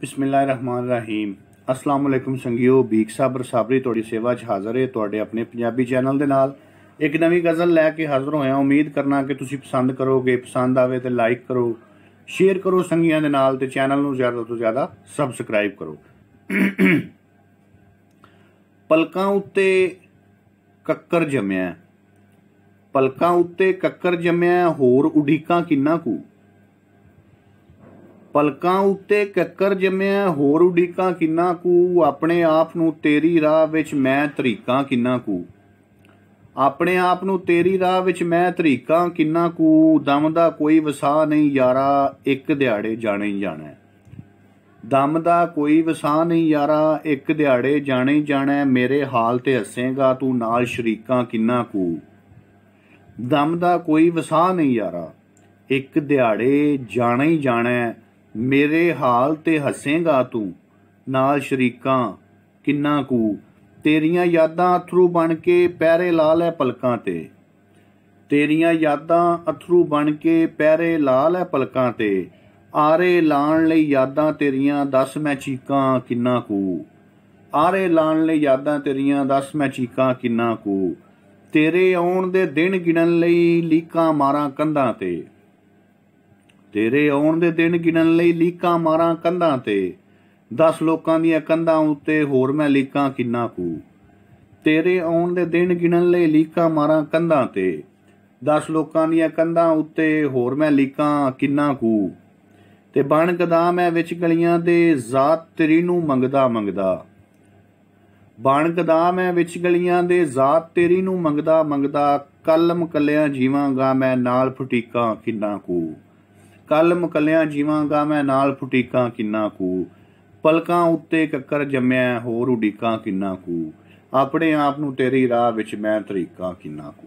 ਬਿਸਮਿਲ੍ਲਾਹਿਰਰਹਿਮਾਨਿਰਰਹੀਮ ਅਸਲਾਮ ਅਲੈਕੁਮ ਸੰਗਿਓ ਬੀਕ ਸਾਬਰ ਸਾਬਰੀ ਤੁਹਾਡੀ ਸੇਵਾ 'ਚ ਹਾਜ਼ਰ ਹੈ ਤੁਹਾਡੇ ਆਪਣੇ ਪੰਜਾਬੀ ਚੈਨਲ ਦੇ ਨਾਲ ਇੱਕ ਨਵੀਂ ਗਜ਼ਲ ਲੈ ਕੇ ਹਾਜ਼ਰ ਹੋਇਆ ਉਮੀਦ ਕਰਨਾ ਕਿ ਤੁਸੀਂ ਪਸੰਦ ਕਰੋਗੇ ਪਸੰਦ ਆਵੇ ਤੇ ਲਾਈਕ ਕਰੋ ਸ਼ੇਅਰ ਕਰੋ ਸੰਗੀਆਂ ਦੇ ਨਾਲ ਤੇ ਚੈਨਲ ਨੂੰ ਜ਼ਿਆਦਾ ਤੋਂ ਜ਼ਿਆਦਾ ਸਬਸਕ੍ਰਾਈਬ ਕਰੋ ਪਲਕਾਂ ਉੱਤੇ ਕੱਕਰ ਜੰਮਿਆ ਪਲਕਾਂ ਉੱਤੇ ਕੱਕਰ ਜੰਮਿਆ ਹੋਰ ਉਡੀਕਾਂ ਕਿੰਨਾ ਕੁ ਪਲਕਾਂ ਉੱਤੇ ਕੱਕਰ ਜੰਮਿਆ ਹੋਰ ਉਡੀਕਾਂ ਕਿੰਨਾ ਕੁ ਆਪਣੇ ਆਪ ਨੂੰ ਤੇਰੀ ਰਾਹ ਵਿੱਚ ਮੈਂ ਤਰੀਕਾਂ ਕਿੰਨਾ ਕੁ ਆਪਣੇ ਆਪ ਨੂੰ ਤੇਰੀ ਰਾਹ ਵਿੱਚ ਮੈਂ ਤਰੀਕਾਂ ਕਿੰਨਾ ਕੁ ਦਮ ਦਾ ਕੋਈ ਵਸਾ ਨਹੀਂ ਯਾਰਾ ਇੱਕ ਦਿਹਾੜੇ ਜਾਣੇ ਹੀ ਜਾਣਾ ਦਮ ਦਾ ਕੋਈ ਵਸਾ ਨਹੀਂ ਯਾਰਾ ਇੱਕ ਦਿਹਾੜੇ ਜਾਣੇ ਜਾਣਾ ਮੇਰੇ ਹਾਲ ਤੇ ਹੱਸੇਗਾ ਤੂੰ ਨਾਲ ਸ਼ਰੀਕਾਂ ਕਿੰਨਾ ਕੁ ਦਮ ਦਾ ਕੋਈ ਵਸਾ ਨਹੀਂ ਯਾਰਾ ਇੱਕ ਦਿਹਾੜੇ ਜਾਣਾ ਹੀ ਜਾਣਾ ਮੇਰੇ ਹਾਲ ਤੇ ਹੱਸੇਗਾ ਤੂੰ ਨਾਲ ਸ਼ਰੀਕਾਂ ਕਿੰਨਾ ਕੁ ਤੇਰੀਆਂ ਯਾਦਾਂ ਅਥਰੂ ਬਣ ਕੇ ਪੈਰੇ ਲਾ ਲੈ ਪਲਕਾਂ ਤੇ ਤੇਰੀਆਂ ਯਾਦਾਂ ਅਥਰੂ ਬਣ ਕੇ ਪੈਰੇ ਲਾ ਲੈ ਪਲਕਾਂ ਤੇ ਆਰੇ ਲਾਣ ਲਈ ਯਾਦਾਂ ਤੇਰੀਆਂ ਦੱਸ ਮੈਂ ਚੀਕਾਂ ਕਿੰਨਾ ਕੁ ਆਰੇ ਲਾਣ ਲਈ ਯਾਦਾਂ ਤੇਰੀਆਂ ਦੱਸ ਮੈਂ ਚੀਕਾਂ ਕਿੰਨਾ ਕੁ ਤੇਰੇ ਆਉਣ ਦੇ ਦਿਨ ਗਿਣਨ ਲਈ ਲੀਕਾਂ ਮਾਰਾਂ ਕੰਧਾਂ ਤੇ ਤੇਰੇ ਆਉਣ ਦੇ ਦਿਨ ਗਿਣਨ ਲਈ ਲੀਕਾਂ ਮਾਰਾਂ ਕੰਧਾਂ ਤੇ 10 ਲੋਕਾਂ ਦੀਆਂ ਕੰਧਾਂ ਉੱਤੇ ਹੋਰ ਮੈਂ ਲੀਕਾਂ ਕਿੰਨਾ ਕੂ ਤੇਰੇ ਆਉਣ ਦੇ ਦਿਨ ਗਿਣਨ ਲਈ ਲੀਕਾਂ ਮਾਰਾਂ ਕੰਧਾਂ ਤੇ 10 ਲੋਕਾਂ ਦੀਆਂ ਕੰਧਾਂ ਉੱਤੇ ਹੋਰ ਮੈਂ ਲੀਕਾਂ ਕਿੰਨਾ ਕੂ ਤੇ ਬਣ ਗਦਾ ਮੈਂ ਵਿੱਚ ਗਲੀਆਂ ਦੇ ਜ਼ਾਤ ਤੇਰੀ ਨੂੰ ਮੰਗਦਾ ਮੰਗਦਾ ਬਣ ਗਦਾ ਮੈਂ ਵਿੱਚ ਗਲੀਆਂ ਦੇ ਜ਼ਾਤ ਤੇਰੀ ਨੂੰ ਮੰਗਦਾ ਮੰਗਦਾ ਕਲਮ ਕੱਲਿਆਂ ਜੀਵਾਂਗਾ ਮੈਂ ਨਾਲ ਫਟੀਕਾਂ ਕਿੰਨਾ ਕੂ ਕੱਲ ਮਕਲਿਆਂ ਜੀਵਾਂਗਾ ਮੈਂ ਨਾਲ ਫੁਟੀਕਾਂ ਕਿੰਨਾ ਕੂ ਪਲਕਾਂ ਉੱਤੇ ਕੱਕਰ ਜੰਮਿਆ ਹੋਰ ਉਡੀਕਾਂ ਕਿੰਨਾ ਕੂ ਆਪਣੇ ਆਪ ਨੂੰ ਤੇਰੀ ਰਾਹ ਵਿੱਚ ਮੈਂ ਤਰੀਕਾਂ ਕਿੰਨਾ ਕੂ